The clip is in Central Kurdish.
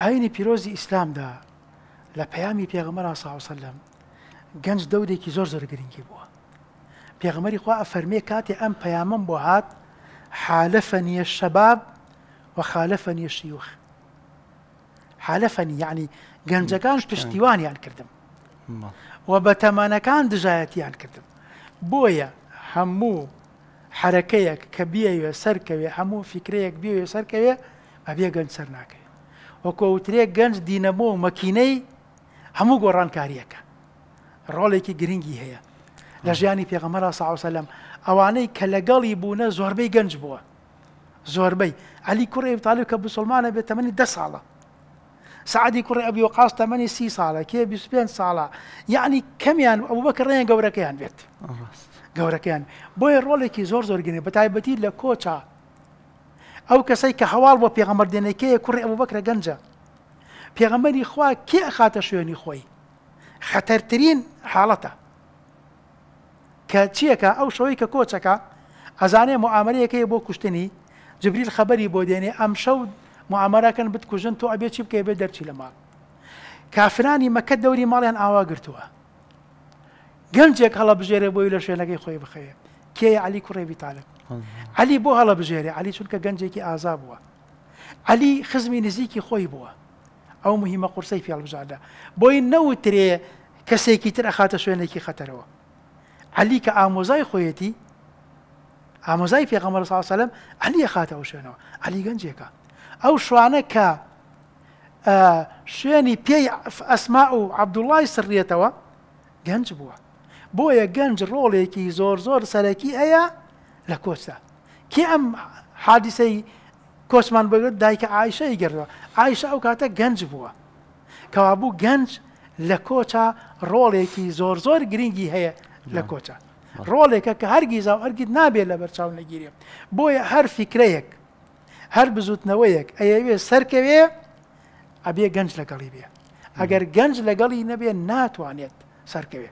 عین بيروزي اسلام دا لپیامی بيغمرا صلى الله عليه وسلم سلم گنج دودی کی زور زور گرینگی بو پیغمبر خو افرمی کات ام پیامم بو هات حالفنی الشباب وخالفني الشيوخ حالفني يعني جنجا كان تشتيواني عن كردم وبتمانا كان دجاياتي عن كردم بويا حمو حركيك كبيه يسركوي حمو فكريك بيو يسركوي ابي جنسرناكي وەکۆوترێ گەنج دینەمۆ و مەکینەی هەموو گۆڕانکاریەکە ڕۆڵێکی گرنگی هەیە لە ژیانی پێغەمەرا ساوسەلم ئەوانەی کە لەگەڵی بوونە زۆربەی گەنج بووە زۆربەی علی کوڕی بتاالو کە بسلمانە بێت تەمەنی ده ساڵە سعدی کوڕی ئەبی و قاس تەمەنی سی ساڵە کێ 25 ساڵە یعنی کەمیان ئەو بەکە ڕێن گەورەکەیان بێت گەورەکەیان بۆیە ڕۆڵێکی زۆر زۆرگنێ بەتایبەتی لە کۆچە ئەو کەسەی کە هەواڵ بۆ پێغەمەر دێنەکەیە کوڕی ئەوە بکرە گەنجە پێغەمەری خوا کێ ئەخاتە شوێنی خۆی خەتەرترین حاڵەتە کە چیەکە ئەو شەوەی کە کۆچەکە ئەزانێ معامەرەیەکەی بۆ کوشتنی جبریل خەبەری بۆ دێنێ ئەم شەو معامەرەکەن بتکوژن تۆ ئەبێ چی بکەی بێ دەرچی لە ماڵ کافرانی مەکە دەوری ماڵیان ئاوا گرتووە گەنجێک هەڵە بژێرە بۆی لە شوێنەکەی خۆی بخەیە کێ علی کوڕێبی تاالک علی بۆ هەڵە بژێری علی چونکە گەنجێکی ئازا بووە علی خزمی نزیکی خۆی بووە ئەو مهمە قورسەی پیاڵبژادا بۆی نەوترێ کەسێکی تر ئەخاتە شوێنێکی خەتەرەوە علی کە ئامۆزای خۆیەتی ئامۆزای پێغەمەر ساسەلم علی ئەخاتەوە شوێنەوە علی گەنجێکە ئەو شوانە کە شوێنی پێی ئەسما و عەبدوڵای سڕێتەوە گەنج بووە بۆیە گەنج ڕۆڵێکی زۆر زۆر سەرەکی ئەیە لە کۆستا کێ ئەم حادیسەی کۆسمان بەگرت دایکە ئایشەی گردەوە ئایشە ئەو کاتە گەنج بووە کەوابوو گەنج لە کۆچە ڕۆڵێکی زۆر زۆر گرنگی هەیە لە کۆچە ڕۆڵێکە کە هەرگیزا و ئەرگیت نابێت لە بەرچاو نەگیرێ بۆیە هەر فیکرەیەک هەر بزوتنەوەیەک ئەیەوێ سەرکەوێ ئەبێ گەنج لەگەڵی بێ ئەگەر گەنج لەگەڵی نەبێ ناتوانێت سەرکەوێ.